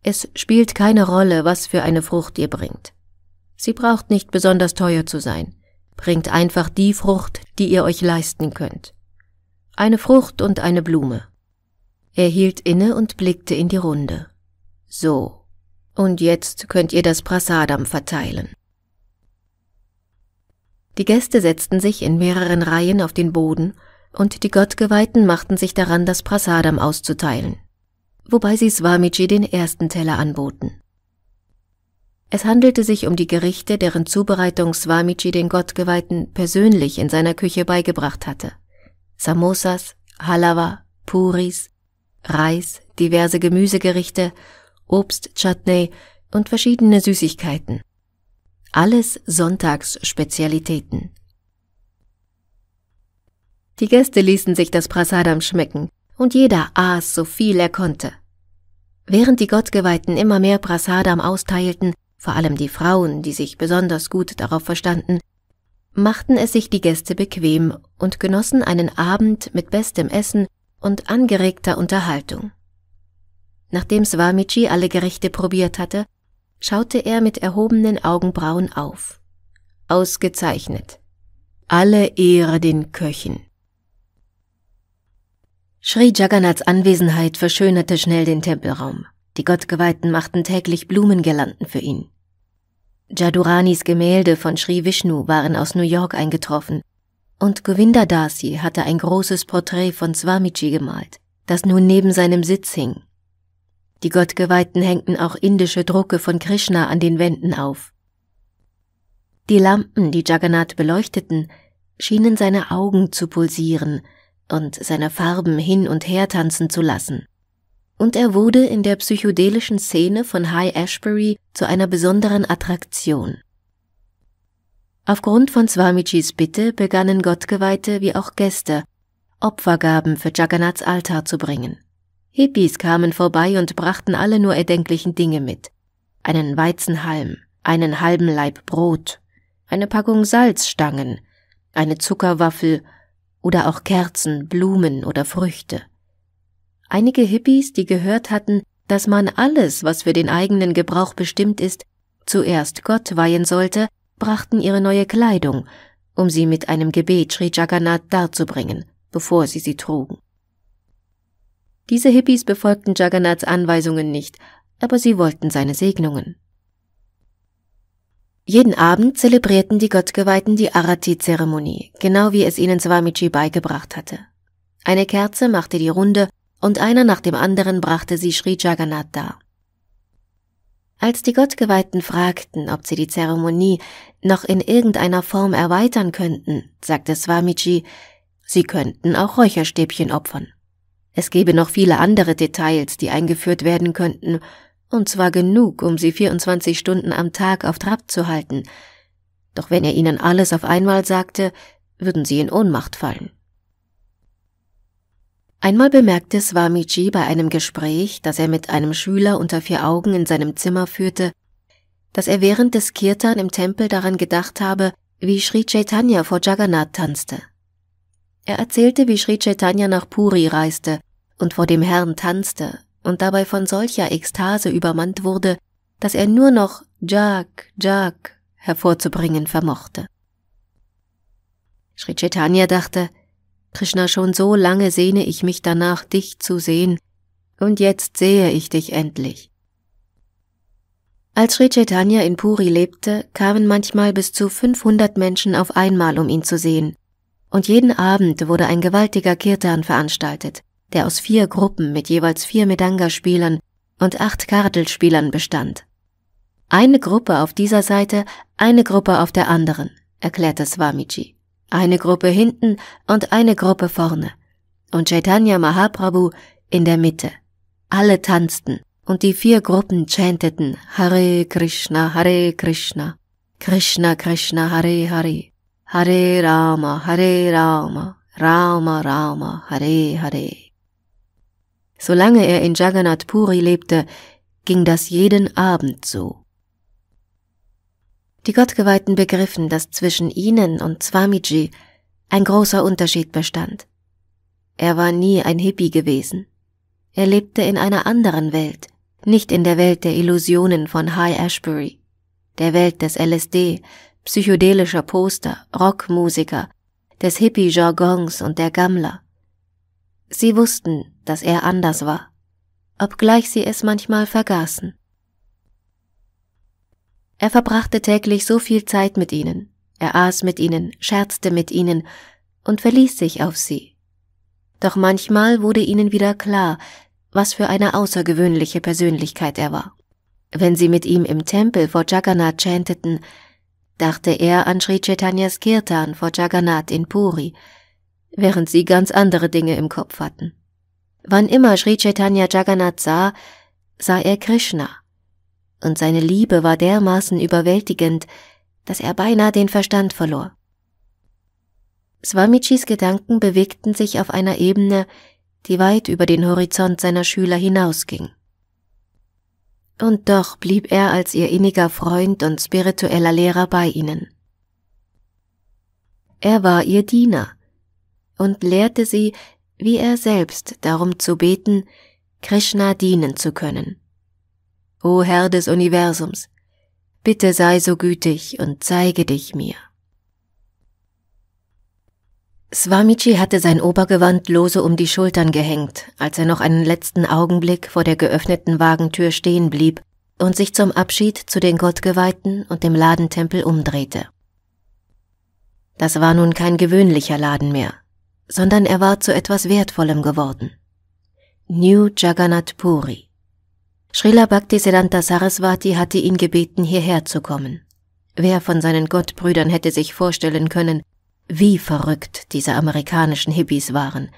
Es spielt keine Rolle, was für eine Frucht ihr bringt. Sie braucht nicht besonders teuer zu sein. Bringt einfach die Frucht, die ihr euch leisten könnt. Eine Frucht und eine Blume. Er hielt inne und blickte in die Runde. So. Und jetzt könnt ihr das Prasadam verteilen. Die Gäste setzten sich in mehreren Reihen auf den Boden und die Gottgeweihten machten sich daran, das Prasadam auszuteilen, wobei sie Swamiji den ersten Teller anboten. Es handelte sich um die Gerichte, deren Zubereitung Swamiji den Gottgeweihten persönlich in seiner Küche beigebracht hatte. Samosas, Halawa, Puris, Reis, diverse Gemüsegerichte, Obst, Chutney und verschiedene Süßigkeiten. Alles Sonntagsspezialitäten. Die Gäste ließen sich das Prasadam schmecken und jeder aß so viel er konnte. Während die Gottgeweihten immer mehr Prasadam austeilten, vor allem die Frauen, die sich besonders gut darauf verstanden, machten es sich die Gäste bequem und genossen einen Abend mit bestem Essen und angeregter Unterhaltung. Nachdem Swamiji alle Gerichte probiert hatte, schaute er mit erhobenen Augenbrauen auf. Ausgezeichnet. Alle Ehre den Köchen. Sri Jagannaths Anwesenheit verschönerte schnell den Tempelraum. Die Gottgeweihten machten täglich Blumengirlanden für ihn. Jaduranis Gemälde von Sri Vishnu waren aus New York eingetroffen und Govinda Dasi hatte ein großes Porträt von Swamiji gemalt, das nun neben seinem Sitz hing. Die Gottgeweihten hängten auch indische Drucke von Krishna an den Wänden auf. Die Lampen, die Jagannath beleuchteten, schienen seine Augen zu pulsieren und seine Farben hin und her tanzen zu lassen. Und er wurde in der psychedelischen Szene von High Ashbury zu einer besonderen Attraktion. Aufgrund von Swamijis Bitte begannen Gottgeweihte wie auch Gäste, Opfergaben für Jagannaths Altar zu bringen. Hippies kamen vorbei und brachten alle nur erdenklichen Dinge mit. Einen Weizenhalm, einen halben Laib Brot, eine Packung Salzstangen, eine Zuckerwaffel oder auch Kerzen, Blumen oder Früchte. Einige Hippies, die gehört hatten, dass man alles, was für den eigenen Gebrauch bestimmt ist, zuerst Gott weihen sollte, brachten ihre neue Kleidung, um sie mit einem Gebet Sri Jagannath darzubringen, bevor sie sie trugen. Diese Hippies befolgten Jagannaths Anweisungen nicht, aber sie wollten seine Segnungen. Jeden Abend zelebrierten die Gottgeweihten die Arati-Zeremonie, genau wie es ihnen Swamiji beigebracht hatte. Eine Kerze machte die Runde und einer nach dem anderen brachte sie Sri Jagannath dar. Als die Gottgeweihten fragten, ob sie die Zeremonie noch in irgendeiner Form erweitern könnten, sagte Swamiji, sie könnten auch Räucherstäbchen opfern. Es gebe noch viele andere Details, die eingeführt werden könnten, und zwar genug, um sie 24 Stunden am Tag auf Trab zu halten. Doch wenn er ihnen alles auf einmal sagte, würden sie in Ohnmacht fallen. Einmal bemerkte Swamiji bei einem Gespräch, das er mit einem Schüler unter vier Augen in seinem Zimmer führte, dass er während des Kirtan im Tempel daran gedacht habe, wie Sri Chaitanya vor Jagannath tanzte. Er erzählte, wie Sri Chaitanya nach Puri reiste und vor dem Herrn tanzte und dabei von solcher Ekstase übermannt wurde, dass er nur noch Jag, Jag hervorzubringen vermochte. Sri Chaitanya dachte, Krishna, schon so lange sehne ich mich danach, dich zu sehen, und jetzt sehe ich dich endlich. Als Sri Chaitanya in Puri lebte, kamen manchmal bis zu 500 Menschen auf einmal, um ihn zu sehen. Und jeden Abend wurde ein gewaltiger Kirtan veranstaltet, der aus vier Gruppen mit jeweils vier Medanga-Spielern und acht Kartelspielern bestand. Eine Gruppe auf dieser Seite, eine Gruppe auf der anderen, erklärte Swamiji eine Gruppe hinten und eine Gruppe vorne, und Chaitanya Mahaprabhu in der Mitte. Alle tanzten, und die vier Gruppen chanteten Hare Krishna, Hare Krishna, Krishna Krishna, Hare Hare, Hare Rama, Hare Rama, Rama Rama, Hare Hare. Solange er in Jagannath Puri lebte, ging das jeden Abend so. Die Gottgeweihten begriffen, dass zwischen ihnen und Swamiji ein großer Unterschied bestand. Er war nie ein Hippie gewesen. Er lebte in einer anderen Welt, nicht in der Welt der Illusionen von High Ashbury, der Welt des LSD, psychedelischer Poster, Rockmusiker, des Hippie-Jargons und der Gammler. Sie wussten, dass er anders war, obgleich sie es manchmal vergaßen. Er verbrachte täglich so viel Zeit mit ihnen, er aß mit ihnen, scherzte mit ihnen und verließ sich auf sie. Doch manchmal wurde ihnen wieder klar, was für eine außergewöhnliche Persönlichkeit er war. Wenn sie mit ihm im Tempel vor Jagannath chanteten, dachte er an Sri Chaitanyas Kirtan vor Jagannath in Puri, während sie ganz andere Dinge im Kopf hatten. Wann immer Sri Chaitanya Jagannath sah, sah er Krishna und seine Liebe war dermaßen überwältigend, dass er beinahe den Verstand verlor. Swamichis Gedanken bewegten sich auf einer Ebene, die weit über den Horizont seiner Schüler hinausging. Und doch blieb er als ihr inniger Freund und spiritueller Lehrer bei ihnen. Er war ihr Diener und lehrte sie, wie er selbst darum zu beten, Krishna dienen zu können. O Herr des Universums, bitte sei so gütig und zeige dich mir. Swamiji hatte sein Obergewand lose um die Schultern gehängt, als er noch einen letzten Augenblick vor der geöffneten Wagentür stehen blieb und sich zum Abschied zu den Gottgeweihten und dem Ladentempel umdrehte. Das war nun kein gewöhnlicher Laden mehr, sondern er war zu etwas Wertvollem geworden. New Jagannath Puri. Srila Bhaktisiddhanta Saraswati hatte ihn gebeten, hierher zu kommen. Wer von seinen Gottbrüdern hätte sich vorstellen können, wie verrückt diese amerikanischen Hippies waren,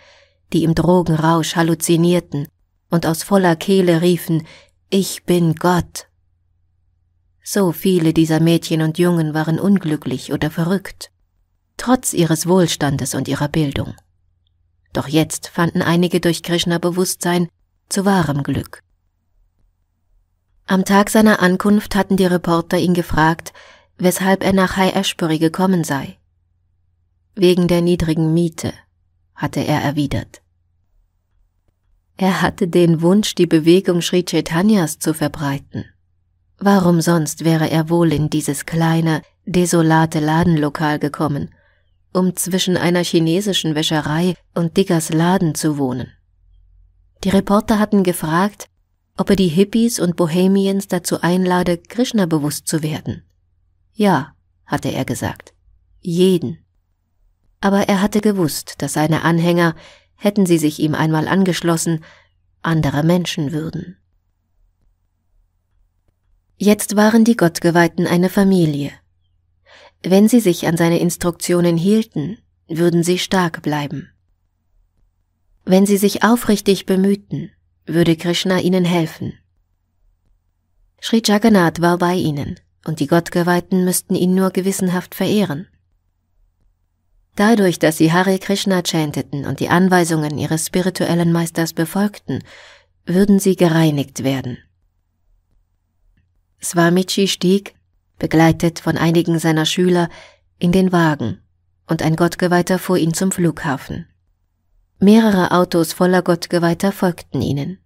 die im Drogenrausch halluzinierten und aus voller Kehle riefen, ich bin Gott. So viele dieser Mädchen und Jungen waren unglücklich oder verrückt, trotz ihres Wohlstandes und ihrer Bildung. Doch jetzt fanden einige durch Krishna Bewusstsein zu wahrem Glück. Am Tag seiner Ankunft hatten die Reporter ihn gefragt, weshalb er nach High Ashbury gekommen sei. Wegen der niedrigen Miete, hatte er erwidert. Er hatte den Wunsch, die Bewegung Sri Chaitanyas zu verbreiten. Warum sonst wäre er wohl in dieses kleine, desolate Ladenlokal gekommen, um zwischen einer chinesischen Wäscherei und Diggers Laden zu wohnen? Die Reporter hatten gefragt, ob er die Hippies und Bohemians dazu einlade, Krishna bewusst zu werden. Ja, hatte er gesagt. Jeden. Aber er hatte gewusst, dass seine Anhänger, hätten sie sich ihm einmal angeschlossen, andere Menschen würden. Jetzt waren die Gottgeweihten eine Familie. Wenn sie sich an seine Instruktionen hielten, würden sie stark bleiben. Wenn sie sich aufrichtig bemühten, würde Krishna ihnen helfen. Sri Jagannath war bei ihnen, und die Gottgeweihten müssten ihn nur gewissenhaft verehren. Dadurch, dass sie Hare Krishna chanteten und die Anweisungen ihres spirituellen Meisters befolgten, würden sie gereinigt werden. Swamiji stieg, begleitet von einigen seiner Schüler, in den Wagen, und ein Gottgeweihter fuhr ihn zum Flughafen. Mehrere Autos voller Gottgeweihter folgten ihnen.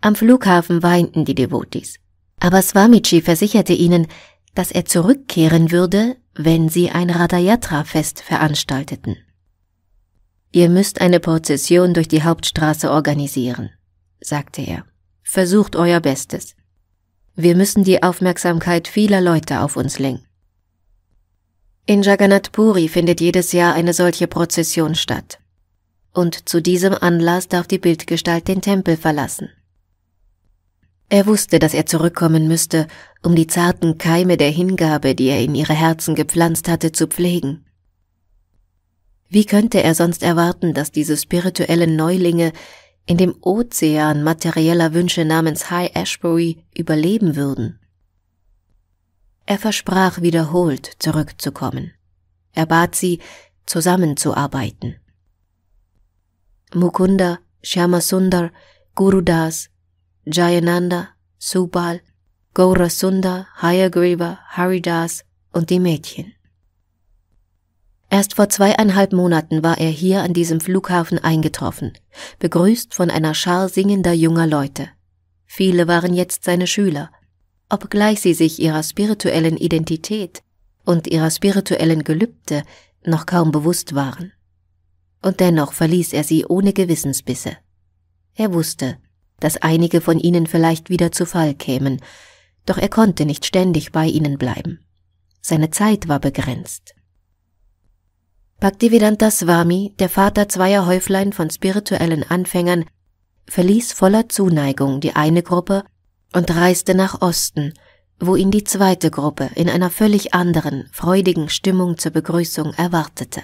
Am Flughafen weinten die Devotis, aber Swamiji versicherte ihnen, dass er zurückkehren würde, wenn sie ein Radayatra-Fest veranstalteten. Ihr müsst eine Prozession durch die Hauptstraße organisieren, sagte er. Versucht euer Bestes. Wir müssen die Aufmerksamkeit vieler Leute auf uns lenken. In Jagannath Puri findet jedes Jahr eine solche Prozession statt und zu diesem Anlass darf die Bildgestalt den Tempel verlassen. Er wusste, dass er zurückkommen müsste, um die zarten Keime der Hingabe, die er in ihre Herzen gepflanzt hatte, zu pflegen. Wie könnte er sonst erwarten, dass diese spirituellen Neulinge in dem Ozean materieller Wünsche namens High Ashbury überleben würden? Er versprach wiederholt, zurückzukommen. Er bat sie, zusammenzuarbeiten. Mukunda, Shyamasundar, Gurudas, Jayananda, Subal, Gaurasunda, Hayagriva, Haridas und die Mädchen. Erst vor zweieinhalb Monaten war er hier an diesem Flughafen eingetroffen, begrüßt von einer Schar singender junger Leute. Viele waren jetzt seine Schüler, obgleich sie sich ihrer spirituellen Identität und ihrer spirituellen Gelübde noch kaum bewusst waren und dennoch verließ er sie ohne Gewissensbisse. Er wusste, dass einige von ihnen vielleicht wieder zu Fall kämen, doch er konnte nicht ständig bei ihnen bleiben. Seine Zeit war begrenzt. Bhaktivedanta Swami, der Vater zweier Häuflein von spirituellen Anfängern, verließ voller Zuneigung die eine Gruppe und reiste nach Osten, wo ihn die zweite Gruppe in einer völlig anderen, freudigen Stimmung zur Begrüßung erwartete.